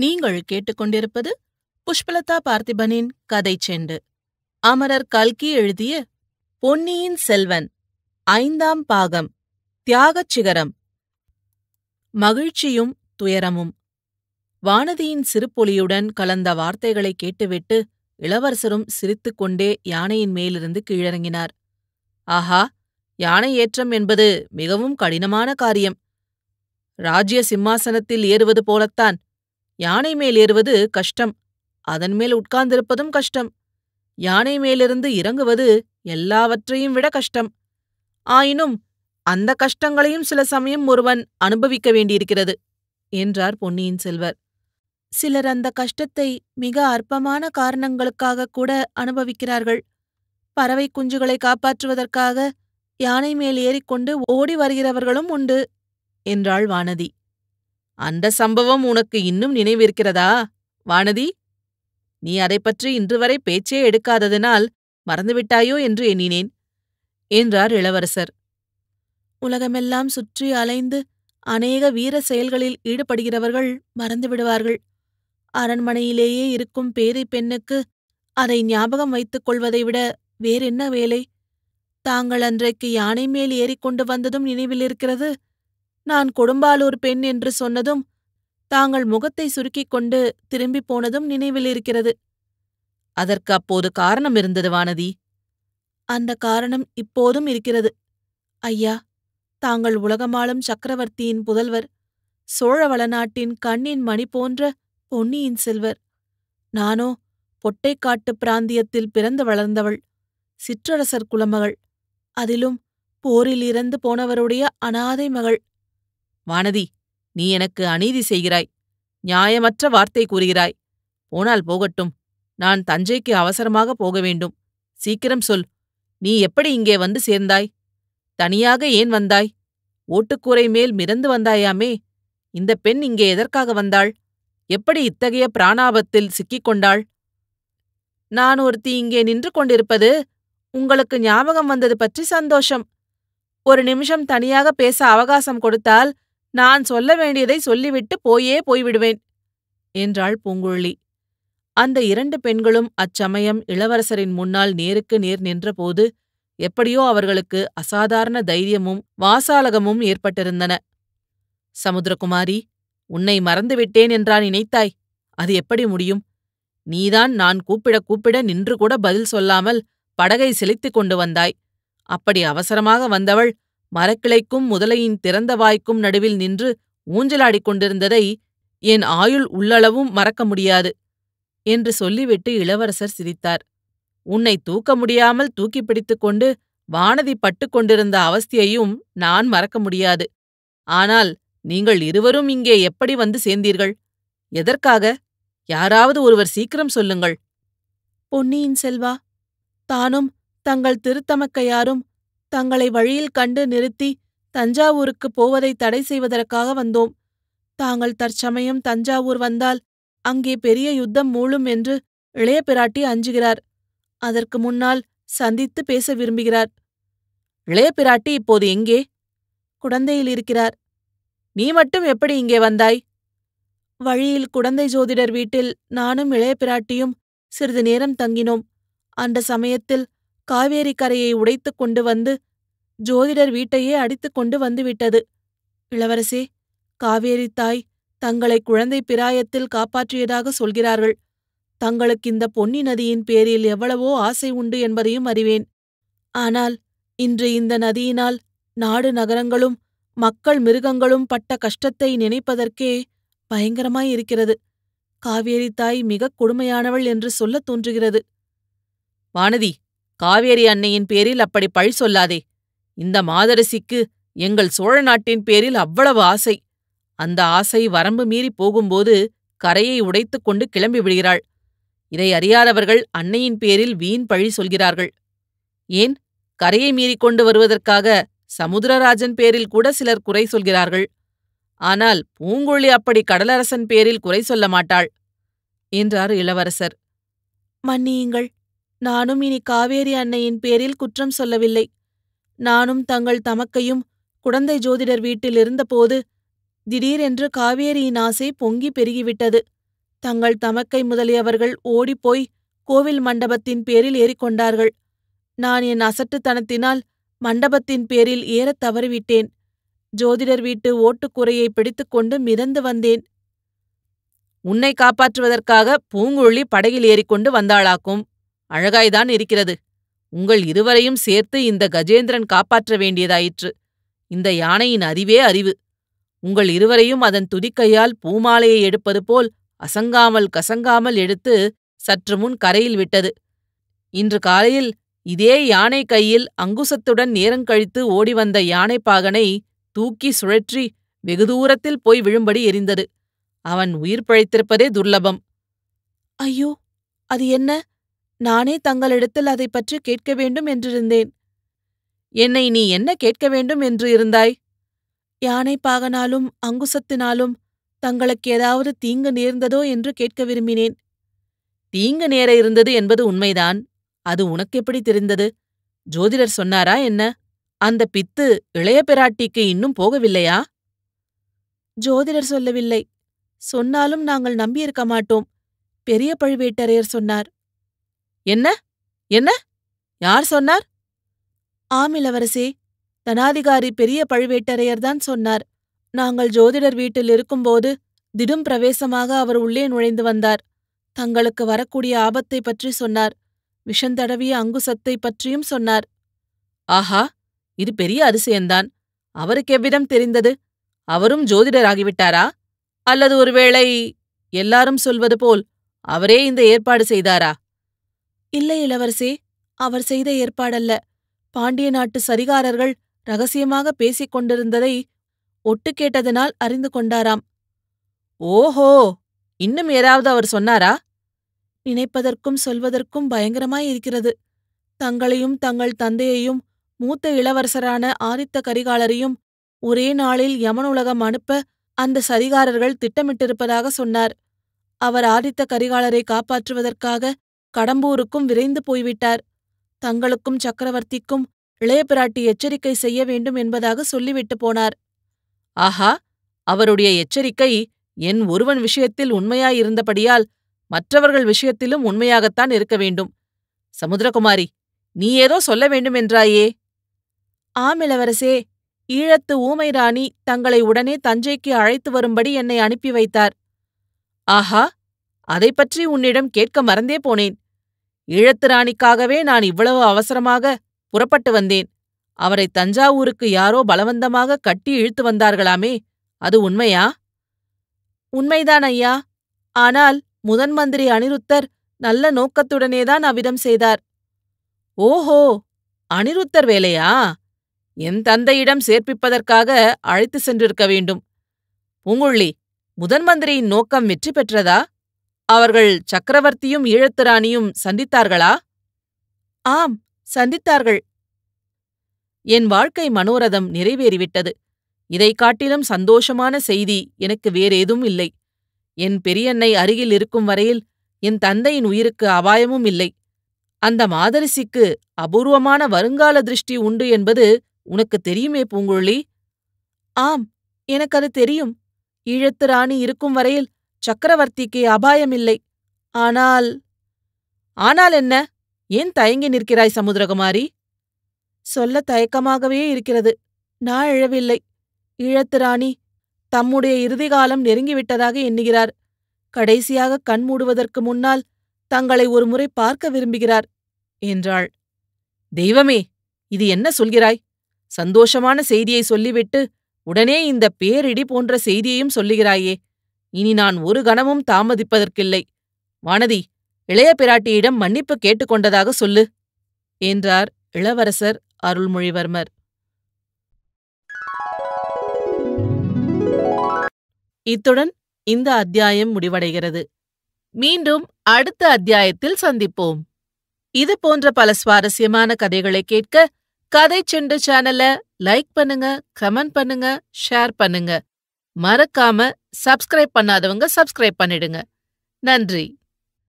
நீங்கள் கேட்டுக்கொண்டிருப்பது புஷ்பலதா பார்த்திபனின் கதை செண்டு அமரர் கல்கி எழுதிய பொன்னியின் செல்வன் ஐந்தாம் பாகம் தியாகச் சிகரம் மகிழ்ச்சியும் துயரமும் வானதியின் சிறுபொலியுடன் கலந்த வார்த்தைகளை கேட்டுவிட்டு இளவரசரும் சிரித்துக்கொண்டே யானையின் மேலிருந்து கீழிறங்கினார் ஆஹா யானை ஏற்றம் என்பது மிகவும் கடினமான காரியம் ராஜ்ய சிம்மாசனத்தில் ஏறுவது போலத்தான் யானை மேல் ஏறுவது கஷ்டம் அதன் மேல் உட்கார்ந்திருப்பதும் கஷ்டம் யானை மேலிருந்து இறங்குவது எல்லாவற்றையும் விட கஷ்டம் ஆயினும் அந்த கஷ்டங்களையும் சில சமயம் ஒருவன் அனுபவிக்க வேண்டியிருக்கிறது என்றார் பொன்னியின் செல்வர் சிலர் அந்த கஷ்டத்தை மிக அற்பமான காரணங்களுக்காக கூட அனுபவிக்கிறார்கள் பறவை குஞ்சுகளை காப்பாற்றுவதற்காக யானை மேல் ஏறிக்கொண்டு ஓடி வருகிறவர்களும் உண்டு என்றாள் வானதி அந்த சம்பவம் உனக்கு இன்னும் நினைவிருக்கிறதா வானதி நீ அதை பற்றி இன்று வரை பேச்சே எடுக்காததனால் மறந்துவிட்டாயோ என்று எண்ணினேன் என்றார் இளவரசர் உலகமெல்லாம் சுற்றி அலைந்து அநேக வீர செயல்களில் ஈடுபடுகிறவர்கள் மறந்துவிடுவார்கள் அரண்மனையிலேயே இருக்கும் பேரை பெண்ணுக்கு அதை ஞாபகம் வைத்துக் கொள்வதை விட வேறென்ன வேலை தாங்கள் அன்றைக்கு யானை மேல் ஏறிக்கொண்டு வந்ததும் நினைவில் இருக்கிறது நான் கொடும்பாலூர் பெண் என்று சொன்னதும் தாங்கள் முகத்தை சுருக்கிக் கொண்டு திரும்பிப் போனதும் நினைவில் இருக்கிறது அதற்கு அப்போது காரணம் இருந்தது வானதி அந்த காரணம் இப்போதும் இருக்கிறது ஐயா தாங்கள் உலகமாளும் சக்கரவர்த்தியின் புதல்வர் சோழ வளநாட்டின் கண்ணின் மணி போன்ற பொன்னியின் செல்வர் நானோ பொட்டைக்காட்டு பிராந்தியத்தில் பிறந்து வளர்ந்தவள் சிற்றரசர் குலமகள் அதிலும் போரில் இறந்து போனவருடைய அனாதை மகள் வானதி நீ எனக்கு அநீதி செய்கிறாய் நியாயமற்ற வார்த்தை கூறுகிறாய் போனால் போகட்டும் நான் தஞ்சைக்கு அவசரமாக போக வேண்டும் சீக்கிரம் சொல் நீ எப்படி இங்கே வந்து சேர்ந்தாய் தனியாக ஏன் வந்தாய் ஓட்டுக்கூரை மேல் மிதந்து வந்தாயாமே இந்த பெண் இங்கே எதற்காக வந்தாள் எப்படி இத்தகைய பிராணாபத்தில் சிக்கிக் கொண்டாள் நான் ஒருத்தி இங்கே நின்று கொண்டிருப்பது உங்களுக்கு ஞாபகம் வந்தது பற்றி சந்தோஷம் ஒரு நிமிஷம் தனியாக பேச அவகாசம் கொடுத்தால் நான் சொல்ல வேண்டியதை சொல்லிவிட்டு போயே போய்விடுவேன் என்றாள் பூங்குழலி அந்த இரண்டு பெண்களும் அச்சமயம் இளவரசரின் முன்னால் நேருக்கு நேர் நின்றபோது எப்படியோ அவர்களுக்கு அசாதாரண தைரியமும் வாசாலகமும் ஏற்பட்டிருந்தன சமுத்திரகுமாரி உன்னை மறந்துவிட்டேன் என்றான் நினைத்தாய் அது எப்படி முடியும் நீதான் நான் கூப்பிட கூப்பிட நின்று கூட பதில் சொல்லாமல் படகை செலுத்திக் கொண்டு வந்தாய் அப்படி அவசரமாக வந்தவள் மரக்கிளைக்கும் முதலையின் திறந்த வாய்க்கும் நடுவில் நின்று ஊஞ்சலாடிக் கொண்டிருந்ததை என் ஆயுள் உள்ளளவும் மறக்க முடியாது என்று சொல்லிவிட்டு இளவரசர் சிரித்தார் உன்னை தூக்க முடியாமல் தூக்கி பிடித்துக் கொண்டு வானதி பட்டுக் கொண்டிருந்த அவஸ்தையையும் நான் மறக்க முடியாது ஆனால் நீங்கள் இருவரும் இங்கே எப்படி வந்து சேர்ந்தீர்கள் எதற்காக யாராவது ஒருவர் சீக்கிரம் சொல்லுங்கள் பொன்னியின் செல்வா தானும் தங்கள் திருத்தமக்கையாரும் தங்களை வழியில் கண்டு நிறுத்தி தஞ்சாவூருக்கு போவதை தடை செய்வதற்காக வந்தோம் தாங்கள் தற்சமயம் தஞ்சாவூர் வந்தால் அங்கே பெரிய யுத்தம் மூழும் என்று இளைய பிராட்டி அஞ்சுகிறார் அதற்கு முன்னால் சந்தித்து பேச விரும்புகிறார் இளைய பிராட்டி இப்போது எங்கே குடந்தையில் இருக்கிறார் நீ மட்டும் எப்படி இங்கே வந்தாய் வழியில் குடந்தை ஜோதிடர் வீட்டில் நானும் இளைய பிராட்டியும் சிறிது நேரம் தங்கினோம் அந்த சமயத்தில் காவேரி கரையை உடைத்துக் கொண்டு வந்து ஜோதிடர் வீட்டையே அடித்துக் கொண்டு வந்துவிட்டது இளவரசே காவேரி தாய் தங்களை குழந்தை பிராயத்தில் காப்பாற்றியதாக சொல்கிறார்கள் தங்களுக்கு இந்த பொன்னி நதியின் பேரில் எவ்வளவோ ஆசை உண்டு என்பதையும் அறிவேன் ஆனால் இன்று இந்த நதியினால் நாடு நகரங்களும் மக்கள் மிருகங்களும் பட்ட கஷ்டத்தை நினைப்பதற்கே பயங்கரமாயிருக்கிறது காவேரி தாய் மிகக் கொடுமையானவள் என்று சொல்லத் தோன்றுகிறது வானதி காவேரி அன்னையின் பேரில் அப்படி பழி சொல்லாதே இந்த மாதரசிக்கு எங்கள் சோழ நாட்டின் பேரில் அவ்வளவு ஆசை அந்த ஆசை வரம்பு மீறி போகும்போது கரையை உடைத்துக் கொண்டு கிளம்பி விடுகிறாள் இதை அறியாதவர்கள் அன்னையின் பேரில் வீண் பழி சொல்கிறார்கள் ஏன் கரையை மீறிக் கொண்டு வருவதற்காக சமுத்திரராஜன் பேரில் கூட சிலர் குறை சொல்கிறார்கள் ஆனால் பூங்குழி அப்படி கடலரசன் பேரில் குறை சொல்ல மாட்டாள் என்றார் இளவரசர் மன்னியுங்கள் நானும் இனி காவேரி அன்னையின் பேரில் குற்றம் சொல்லவில்லை நானும் தங்கள் தமக்கையும் குடந்தை ஜோதிடர் வீட்டில் இருந்தபோது திடீரென்று காவேரியின் ஆசை பொங்கி பெருகிவிட்டது தங்கள் தமக்கை முதலியவர்கள் ஓடிப்போய் கோவில் மண்டபத்தின் பேரில் ஏறிக்கொண்டார்கள் நான் என் அசட்டுத்தனத்தினால் மண்டபத்தின் பேரில் ஏறத் தவறிவிட்டேன் ஜோதிடர் வீட்டு ஓட்டுக்குறையை பிடித்துக்கொண்டு மிதந்து வந்தேன் உன்னை காப்பாற்றுவதற்காக பூங்குழி படகில் ஏறிக்கொண்டு வந்தாளாக்கும் அழகாய்தான் இருக்கிறது உங்கள் இருவரையும் சேர்த்து இந்த கஜேந்திரன் காப்பாற்ற வேண்டியதாயிற்று இந்த யானையின் அறிவே அறிவு உங்கள் இருவரையும் அதன் துதிக்கையால் பூமாலையை எடுப்பது போல் அசங்காமல் கசங்காமல் எடுத்து சற்று முன் கரையில் விட்டது இன்று காலையில் இதே யானை கையில் அங்குசத்துடன் நேரம் கழித்து ஓடிவந்த யானைப்பாகனை தூக்கி சுழற்றி வெகு தூரத்தில் போய் விழும்படி எரிந்தது அவன் உயிர் பிழைத்திருப்பதே துர்லபம் ஐயோ அது என்ன நானே தங்களிடத்தில் அதை பற்றி கேட்க வேண்டும் என்றிருந்தேன் என்னை நீ என்ன கேட்க வேண்டும் என்று இருந்தாய் யானை பாகனாலும் அங்குசத்தினாலும் தங்களுக்கு ஏதாவது தீங்கு நேர்ந்ததோ என்று கேட்க விரும்பினேன் தீங்கு நேர இருந்தது என்பது உண்மைதான் அது உனக்கு எப்படி தெரிந்தது ஜோதிடர் சொன்னாரா என்ன அந்த பித்து இளைய பிராட்டிக்கு இன்னும் போகவில்லையா ஜோதிடர் சொல்லவில்லை சொன்னாலும் நாங்கள் நம்பியிருக்க மாட்டோம் பெரிய பழுவேட்டரையர் சொன்னார் என்ன என்ன யார் சொன்னார் ஆம் இளவரசே தனாதிகாரி பெரிய பழுவேட்டரையர்தான் சொன்னார் நாங்கள் ஜோதிடர் வீட்டில் இருக்கும்போது திடும் பிரவேசமாக அவர் உள்ளே நுழைந்து வந்தார் தங்களுக்கு வரக்கூடிய ஆபத்தை பற்றி சொன்னார் விஷந்தடவிய அங்குசத்தை பற்றியும் சொன்னார் ஆஹா இது பெரிய அதிசயந்தான் அவருக்கு எவ்விதம் தெரிந்தது அவரும் ஜோதிடராகிவிட்டாரா அல்லது ஒருவேளை எல்லாரும் சொல்வது போல் அவரே இந்த ஏற்பாடு செய்தாரா இல்லை இளவரசே அவர் செய்த ஏற்பாடல்ல பாண்டிய நாட்டு சரிகாரர்கள் ரகசியமாக பேசிக் கொண்டிருந்ததை ஒட்டு கேட்டதனால் அறிந்து கொண்டாராம் ஓஹோ இன்னும் ஏதாவது அவர் சொன்னாரா நினைப்பதற்கும் சொல்வதற்கும் பயங்கரமாயிருக்கிறது தங்களையும் தங்கள் தந்தையையும் மூத்த இளவரசரான ஆதித்த கரிகாலரையும் ஒரே நாளில் யமனுலகம் அனுப்ப அந்த சதிகாரர்கள் திட்டமிட்டிருப்பதாக சொன்னார் அவர் ஆதித்த கரிகாலரை காப்பாற்றுவதற்காக கடம்பூருக்கும் விரைந்து போய்விட்டார் தங்களுக்கும் சக்கரவர்த்திக்கும் இளைய பிராட்டி எச்சரிக்கை செய்ய வேண்டும் என்பதாக சொல்லிவிட்டு போனார் ஆஹா அவருடைய எச்சரிக்கை என் ஒருவன் விஷயத்தில் உண்மையாயிருந்தபடியால் மற்றவர்கள் விஷயத்திலும் உண்மையாகத்தான் இருக்க வேண்டும் சமுத்திரகுமாரி நீ ஏதோ சொல்ல வேண்டுமென்றாயே ஆம் இளவரசே ஈழத்து ஊமை ராணி தங்களை உடனே தஞ்சைக்கு அழைத்து வரும்படி என்னை அனுப்பி வைத்தார் ஆஹா அதை பற்றி உன்னிடம் கேட்க மறந்தே போனேன் ஈழத்து ராணிக்காகவே நான் இவ்வளவு அவசரமாக புறப்பட்டு வந்தேன் அவரை தஞ்சாவூருக்கு யாரோ பலவந்தமாக கட்டி இழுத்து வந்தார்களாமே அது உண்மையா உண்மைதான் ஐயா ஆனால் முதன் மந்திரி அனிருத்தர் நல்ல நோக்கத்துடனேதான் அவ்விதம் செய்தார் ஓஹோ அனிருத்தர் வேலையா என் தந்தையிடம் சேர்ப்பிப்பதற்காக அழைத்து சென்றிருக்க வேண்டும் பூங்குழலி முதன் மந்திரியின் நோக்கம் வெற்றி பெற்றதா அவர்கள் சக்கரவர்த்தியும் ஈழத்து ராணியும் சந்தித்தார்களா ஆம் சந்தித்தார்கள் என் வாழ்க்கை மனோரதம் நிறைவேறிவிட்டது இதைக் காட்டிலும் சந்தோஷமான செய்தி எனக்கு வேறேதும் இல்லை என் பெரியன்னை அருகில் இருக்கும் வரையில் என் தந்தையின் உயிருக்கு அபாயமும் இல்லை அந்த மாதரிசிக்கு அபூர்வமான வருங்கால திருஷ்டி உண்டு என்பது உனக்கு தெரியுமே பூங்குழலி ஆம் எனக்கு அது தெரியும் ஈழத்து ராணி இருக்கும் வரையில் சக்கரவர்த்திக்கு அபாயமில்லை ஆனால் ஆனால் என்ன ஏன் தயங்கி நிற்கிறாய் சமுத்திரகுமாரி சொல்ல தயக்கமாகவே இருக்கிறது நான் இழவில்லை இழத்து ராணி தம்முடைய இறுதிகாலம் நெருங்கிவிட்டதாக எண்ணுகிறார் கடைசியாக கண் மூடுவதற்கு முன்னால் தங்களை ஒருமுறை பார்க்க விரும்புகிறார் என்றாள் தெய்வமே இது என்ன சொல்கிறாய் சந்தோஷமான செய்தியை சொல்லிவிட்டு உடனே இந்த பேரிடி போன்ற செய்தியையும் சொல்லுகிறாயே இனி நான் ஒரு கணமும் தாமதிப்பதற்கில்லை வானதி இளைய பிராட்டியிடம் மன்னிப்பு கேட்டுக்கொண்டதாக சொல்லு என்றார் இளவரசர் அருள்மொழிவர்மர் இத்துடன் இந்த அத்தியாயம் முடிவடைகிறது மீண்டும் அடுத்த அத்தியாயத்தில் சந்திப்போம் இது போன்ற பல சுவாரஸ்யமான கதைகளை கேட்க கதை செண்டு சேனலை லைக் பண்ணுங்க கமெண்ட் பண்ணுங்க ஷேர் பண்ணுங்க மறக்காம சப்ஸ்கிரைப் பண்ணாதவங்க சப்ஸ்கிரைப் பண்ணிடுங்க நன்றி